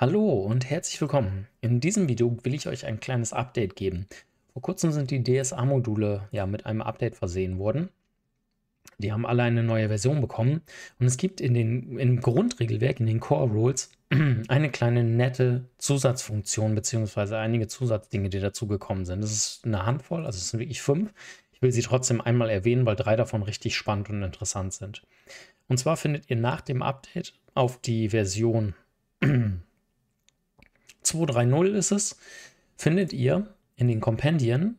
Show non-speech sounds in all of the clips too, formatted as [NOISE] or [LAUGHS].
Hallo und herzlich willkommen. In diesem Video will ich euch ein kleines Update geben. Vor kurzem sind die DSA-Module ja mit einem Update versehen worden. Die haben alle eine neue Version bekommen und es gibt in den, im Grundregelwerk, in den Core Rules, [CLEARS THROAT] eine kleine nette Zusatzfunktion bzw. einige Zusatzdinge, die dazugekommen sind. Das ist eine Handvoll, also es sind wirklich fünf. Ich will sie trotzdem einmal erwähnen, weil drei davon richtig spannend und interessant sind. Und zwar findet ihr nach dem Update auf die Version 230 ist es, findet ihr in den Kompendien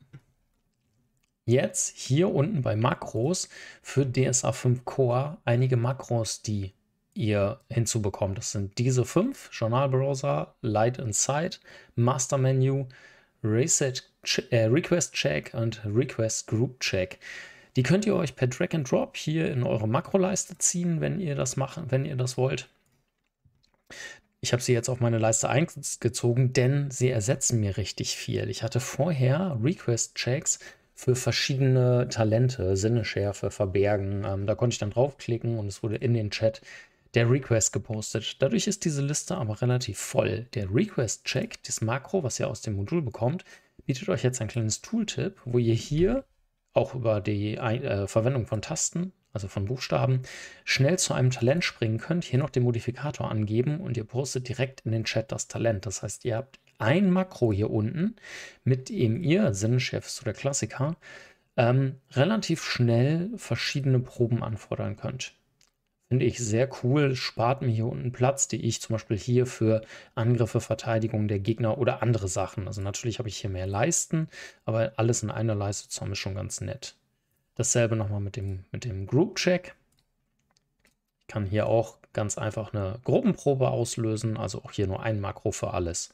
jetzt hier unten bei Makros für DSA 5 Core einige Makros, die ihr hinzubekommt. Das sind diese fünf: Journal Browser, Light Insight, Master Menu, Reset, äh, Request Check und Request Group Check. Die könnt ihr euch per Drag and Drop hier in eure Makroleiste ziehen, wenn ihr das machen, wenn ihr das wollt ich habe sie jetzt auf meine Leiste eingezogen, denn sie ersetzen mir richtig viel. Ich hatte vorher Request-Checks für verschiedene Talente, Sinneschärfe, Verbergen. Ähm, da konnte ich dann draufklicken und es wurde in den Chat der Request gepostet. Dadurch ist diese Liste aber relativ voll. Der Request-Check, das Makro, was ihr aus dem Modul bekommt, bietet euch jetzt ein kleines Tooltip, wo ihr hier auch über die äh, Verwendung von Tasten also von Buchstaben, schnell zu einem Talent springen könnt, hier noch den Modifikator angeben und ihr postet direkt in den Chat das Talent. Das heißt, ihr habt ein Makro hier unten, mit dem ihr, Sinnenchefs oder Klassiker, ähm, relativ schnell verschiedene Proben anfordern könnt. Finde ich sehr cool, spart mir hier unten Platz, die ich zum Beispiel hier für Angriffe, Verteidigung der Gegner oder andere Sachen. Also natürlich habe ich hier mehr Leisten, aber alles in einer Leiste zusammen ist schon ganz nett. Dasselbe nochmal mit dem, mit dem Group-Check. Ich kann hier auch ganz einfach eine Gruppenprobe auslösen, also auch hier nur ein Makro für alles.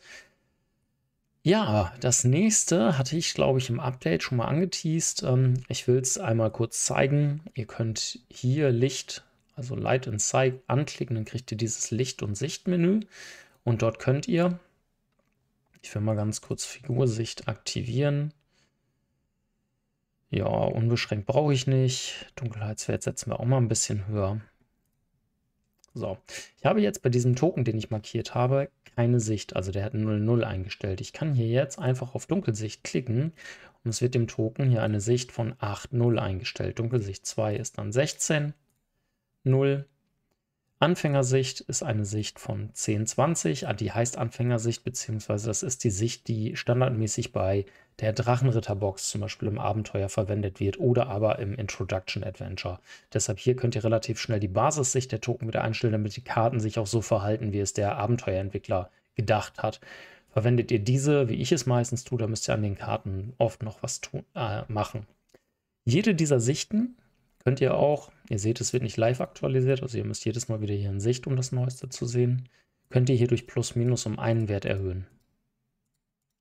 Ja, das nächste hatte ich, glaube ich, im Update schon mal angeteased. Ähm, ich will es einmal kurz zeigen. Ihr könnt hier Licht, also Light and Sight anklicken, dann kriegt ihr dieses Licht- und Sichtmenü. Und dort könnt ihr, ich will mal ganz kurz Figursicht aktivieren. Ja, unbeschränkt brauche ich nicht. Dunkelheitswert setzen wir auch mal ein bisschen höher. So, ich habe jetzt bei diesem Token, den ich markiert habe, keine Sicht. Also der hat 00 eingestellt. Ich kann hier jetzt einfach auf Dunkelsicht klicken und es wird dem Token hier eine Sicht von 8,0 eingestellt. Dunkelsicht 2 ist dann 16, 0. Anfängersicht ist eine Sicht von 10.20. Ah, die heißt Anfängersicht, beziehungsweise das ist die Sicht, die standardmäßig bei der Drachenritterbox zum Beispiel im Abenteuer verwendet wird oder aber im Introduction Adventure. Deshalb hier könnt ihr relativ schnell die Basissicht der Token wieder einstellen, damit die Karten sich auch so verhalten, wie es der Abenteuerentwickler gedacht hat. Verwendet ihr diese, wie ich es meistens tue, dann müsst ihr an den Karten oft noch was tun, äh, machen. Jede dieser Sichten könnt ihr auch, ihr seht, es wird nicht live aktualisiert, also ihr müsst jedes Mal wieder hier in Sicht, um das Neueste zu sehen, könnt ihr hier durch Plus-Minus um einen Wert erhöhen.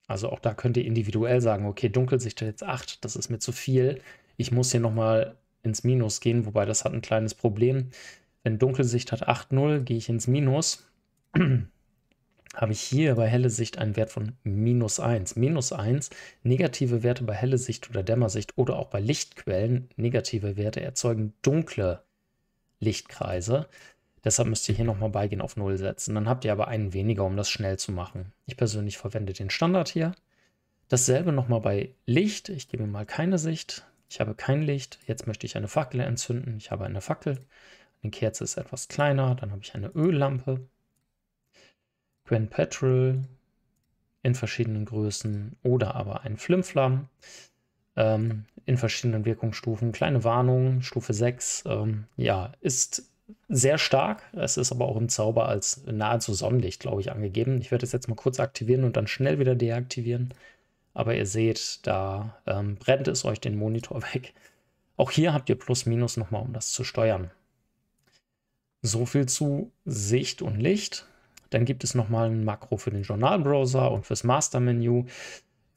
Also auch da könnt ihr individuell sagen, okay, Dunkelsicht jetzt 8, das ist mir zu viel. Ich muss hier nochmal ins Minus gehen, wobei das hat ein kleines Problem. Wenn Dunkelsicht hat 8,0, gehe ich ins Minus. [CLEARS THROAT] habe ich hier bei helle Sicht einen Wert von minus 1. Minus 1, negative Werte bei helle Sicht oder Dämmersicht oder auch bei Lichtquellen, negative Werte erzeugen dunkle Lichtkreise. Deshalb müsst ihr hier nochmal beigehen auf 0 setzen. Dann habt ihr aber einen weniger, um das schnell zu machen. Ich persönlich verwende den Standard hier. Dasselbe nochmal bei Licht. Ich gebe mal keine Sicht. Ich habe kein Licht. Jetzt möchte ich eine Fackel entzünden. Ich habe eine Fackel. Eine Kerze ist etwas kleiner. Dann habe ich eine Öllampe. Grand Petrol in verschiedenen Größen oder aber ein Flimflam ähm, in verschiedenen Wirkungsstufen. Kleine Warnung, Stufe 6. Ähm, ja, ist sehr stark. Es ist aber auch im Zauber als nahezu Sonnenlicht, glaube ich, angegeben. Ich werde es jetzt mal kurz aktivieren und dann schnell wieder deaktivieren. Aber ihr seht, da ähm, brennt es euch den Monitor [LAUGHS] weg. Auch hier habt ihr Plus-Minus nochmal, um das zu steuern. So viel zu Sicht und Licht. Dann gibt es nochmal ein Makro für den Journalbrowser und fürs Mastermenü.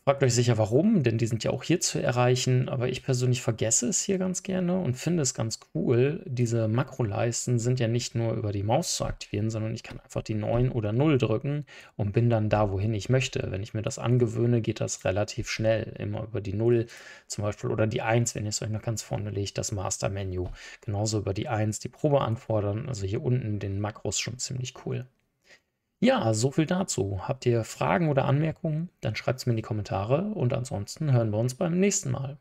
Fragt euch sicher warum, denn die sind ja auch hier zu erreichen, aber ich persönlich vergesse es hier ganz gerne und finde es ganz cool. Diese Makroleisten sind ja nicht nur über die Maus zu aktivieren, sondern ich kann einfach die 9 oder 0 drücken und bin dann da, wohin ich möchte. Wenn ich mir das angewöhne, geht das relativ schnell. Immer über die 0 zum Beispiel oder die 1, wenn ihr es euch noch ganz vorne legt, das Master-Menü. Genauso über die 1 die Probe anfordern. Also hier unten den Makros schon ziemlich cool. Ja, so viel dazu. Habt ihr Fragen oder Anmerkungen? Dann schreibt es mir in die Kommentare und ansonsten hören wir uns beim nächsten Mal.